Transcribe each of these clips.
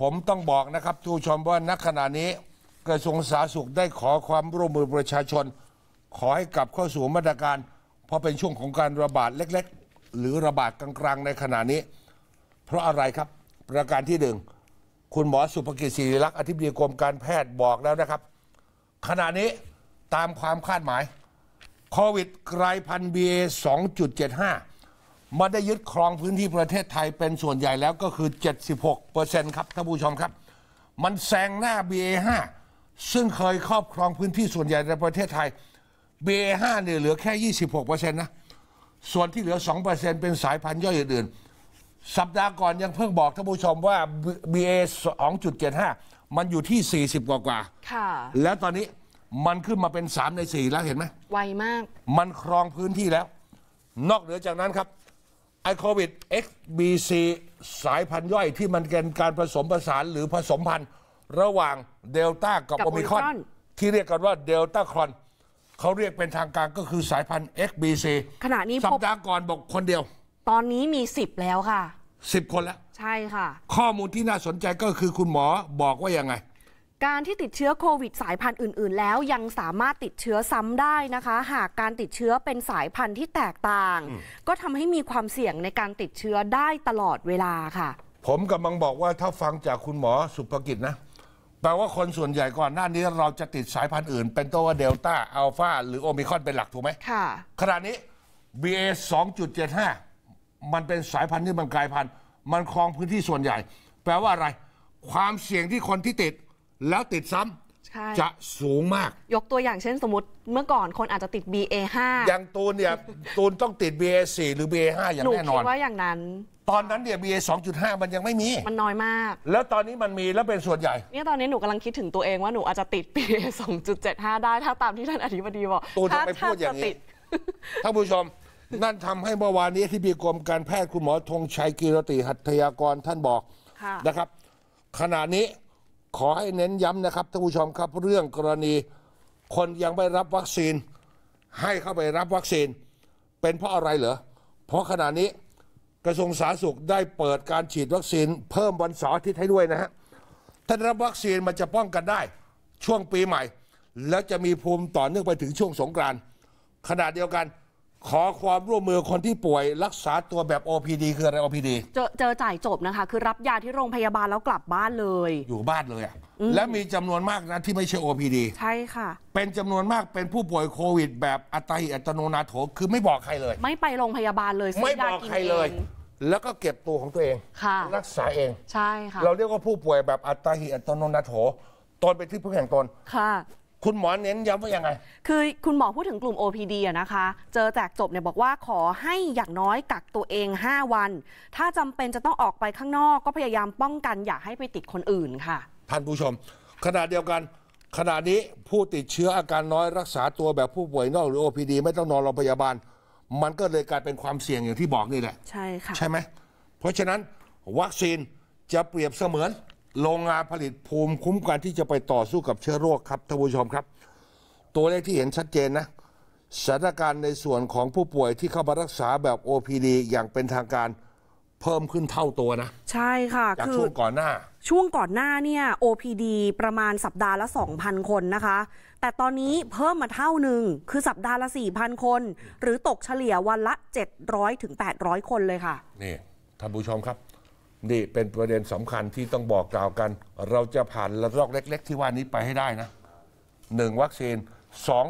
ผมต้องบอกนะครับทุกชมว่านักขณะนี้ กระทรวงสาธารณสุขได้ขอความร่วมมือประชาชน ขอให้กลับเข้าสู่มาตรการ เพราะเป็นช่วงของการระบาดเล็กๆ หรือระบาดกลางๆในขณะนี้ เพราะอะไรครับประการที่หนึ่งคุณหมอสุภกิจศิริลักษ์อธิบดีกรมการแพทย์บอกแล้วนะครับ ขณะนี้ตามความคาดหมายโควิดกลายพันธุ์ BA 2.75มาได้ยึดครองพื้นที่ประเทศไทยเป็นส่วนใหญ่แล้วก็คือ 76%ครับท่านผู้ชมครับ มันแซงหน้า BA5 ซึ่งเคยครอบครองพื้นที่ส่วนใหญ่ในประเทศไทย BA5 เนี่ยเหลือแค่ 26%นะ ส่วนที่เหลือ 2%เป็นสายพันธุ์ย่อยอื่นๆสัปดาห์ก่อนยังเพิ่งบอกท่านผู้ชมว่า BA 2.75มันอยู่ที่ 40 กว่ากว่าแล้วตอนนี้มันขึ้นมาเป็น 3 ใน 4 แล้วเห็นไหมไวมาก มันครองพื้นที่แล้ว นอกเหนือจากนั้นครับไอโควิด XBC สายพันธุ์ย่อยที่มันเก็นการผสมผสานหรือผสมพันธุ์ระหว่างเดลต้ากับโอมิครอนที่เรียกกันว่าเดลต้าครอนเขาเรียกเป็นทางการก็คือสายพันธุ์ XBC ขณะนี้พบสัปดาห์ก่อนบอกคนเดียว ตอนนี้มี 10แล้วค่ะ 10 คนแล้ว ใช่ค่ะ ข้อมูลที่น่าสนใจก็คือคุณหมอบอกว่ายังไงการที่ติดเชื้อโควิดสายพันธุ์อื่นๆ แล้วยังสามารถติดเชื้อซ้ำได้นะคะ หากการติดเชื้อเป็นสายพันธุ์ที่แตกต่าง ก็ทำให้มีความเสี่ยงในการติดเชื้อได้ตลอดเวลาค่ะ ผมกำลังบอกว่าถ้าฟังจากคุณหมอสุภกิจนะ แปลว่าคนส่วนใหญ่ก่อน หน้านี้เราจะติดสายพันธุ์อื่น เป็นตัวเดลต้าอัลฟาหรือโอมิคอนเป็นหลักถูกไหมค่ะขณะนี้ BA 2.75 มันเป็นสายพันธุ์ที่มันกลายพันธุ์ มันครองพื้นที่ส่วนใหญ่ แปลว่าอะไร ความเสี่ยงที่คนที่ติดแล้วติดซ้ำาจะสูงมาก ยกตัวอย่างเช่นสมมติเมื่อก่อนคนอาจจะติด BA5 อย่างตูนเนี่ยตูนต้องติด BA4 หรือ BA5 อย่างแนนแน่นอคิดว่าอย่างนั้น ตอนนั้นเนี่ย BA 2.5มันยังไม่มี มันน้อยมาก แล้วตอนนี้มันมีแล้วเป็นส่วนใหญ่ เนี่ยตอนนี้หนูกำลังคิดถึงตัวเองว่าหนูอาจจะติด BA 2.75ได้ถ้าตามที่ท่านอธิบดีบอกตูนจะไปพูดอย่างนี้ถ้ติท่านผู้ชมนั่นทำให้เมื่อวานนี้ที่บีกรมการแพทย์คุณหมอธงชัยกีรติหัตถยากรท่านบอกนะครับ ขณะนี้ขอให้เน้นย้ำนะครับท่านผู้ชมครับเรื่องกรณี คนยังไม่รับวัคซีนให้เข้าไปรับวัคซีน เป็นเพราะอะไรเหรอเพราะขณะนี้กระทรวงสาธารณสุขได้เปิดการฉีดวัคซีน เพิ่มวันเสาร์อาทิตย์ให้ด้วยนะฮะถ้ารับวัคซีนมันจะป้องกันได้ ช่วงปีใหม่ แล้วจะมีภูมิต่อเนื่องไปถึงช่วงสงกรานต์ขณะเดียวกันขอความร่วมมือคนที่ป่วยรักษาตัวแบบ OPD คืออะไร OPD เจอเจอจ่ายจบนะคะ คือรับยาที่โรงพยาบาลแล้วกลับบ้านเลย อยู่บ้านเลยอะและมีจำนวนมากนะที่ไม่ใช่ OPD ใช่ค่ะ เป็นจำนวนมากเป็นผู้ป่วยโควิด แบบอัตยอัตโนนาโถคือไม่บอกใครเลย ไม่ไปโรงพยาบาลเลยไม่บอกใครเลย แล้วก็เก็บตัวของตัวเองค่ะ รักษาเอง ใช่ค่ะเราเรียกว่าผู้ป่วยแบบอัตยอัตโนนาโถตนเป็นที่พึ่งแห่งตนค่ะคุณหมอเน้นย้ำว่ายังไง คือคุณหมอพูดถึงกลุ่ม OPD อะนะคะ เจอแจกจบเนี่ยบอกว่าขอให้อย่างน้อยกักตัวเอง 5 วัน ถ้าจำเป็นจะต้องออกไปข้างนอกก็พยายามป้องกัน อย่าให้ไปติดคนอื่นค่ะ ท่านผู้ชมขณะเดียวกันขณะนี้ผู้ติดเชื้ออาการน้อยรักษาตัวแบบผู้ป่วยนอกหรือ OPD ไม่ต้องนอนโรงพยาบาล มันก็เลยกลายเป็นความเสี่ยงอย่างที่บอกนี่แหละ ใช่ค่ะ ใช่ไหมเพราะฉะนั้นวัคซีนจะเปรียบเสมือนโรงงานผลิตภูมิคุ้มกันที่จะไปต่อสู้กับเชื้อโรคครับท่านผู้ชมครับ ตัวเลขที่เห็นชัดเจนนะสถานการณ์ในส่วนของผู้ป่วยที่เข้ามารักษาแบบ OPD อย่างเป็นทางการเพิ่มขึ้นเท่าตัวนะ ใช่ค่ะจากช่วงก่อนหน้า ช่วงก่อนหน้าเนี่ย OPD ประมาณสัปดาห์ละ 2,000 คนนะคะ แต่ตอนนี้เพิ่มมาเท่าหนึ่ง คือสัปดาห์ละ4,000คน หรือตกเฉลี่ยวันละ700-800คนเลยค่ะนี่ท่านผู้ชมครับนี่เป็นประเด็นสำคัญที่ต้องบอกกล่าวกัน เราจะผ่านระลอกเล็ก ๆ ที่ว่านี้ไปให้ได้นะหนึ่งวัคซีนสอง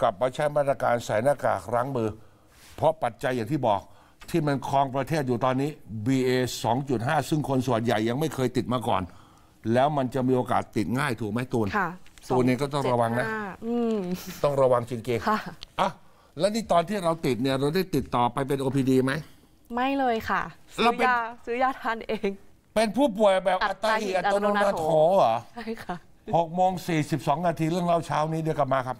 กลับมาใช้มาตรการใส่หน้ากากรั้างมือ เพราะปัจจัยอย่างที่บอก ที่มันครองประเทศอยู่ตอนนี้ BA 2.5 ซึ่งคนส่วนใหญ่ยังไม่เคยติดมาก่อน แล้วมันจะมีโอกาสติดง่ายถูกไหมตูนค่ะตูนเองก็ต้องระวังนะต้องระวังจริงๆค่ะอ่ะแล้วนี่ตอนที่เราติดเนี่ยเราได้ติดต่อไปเป็น OPD ไหมไม่เลยค่ะซื้อยาซื้อยาทานเอง เป็นผู้ป่วยแบบอัตตราหิตอัตโนมัติโถเหรอใช่ค่ะหกโมงสี่สิบสองนาทีเรื่องเล่าเช้านี้เดี๋ยวกลับมาครับ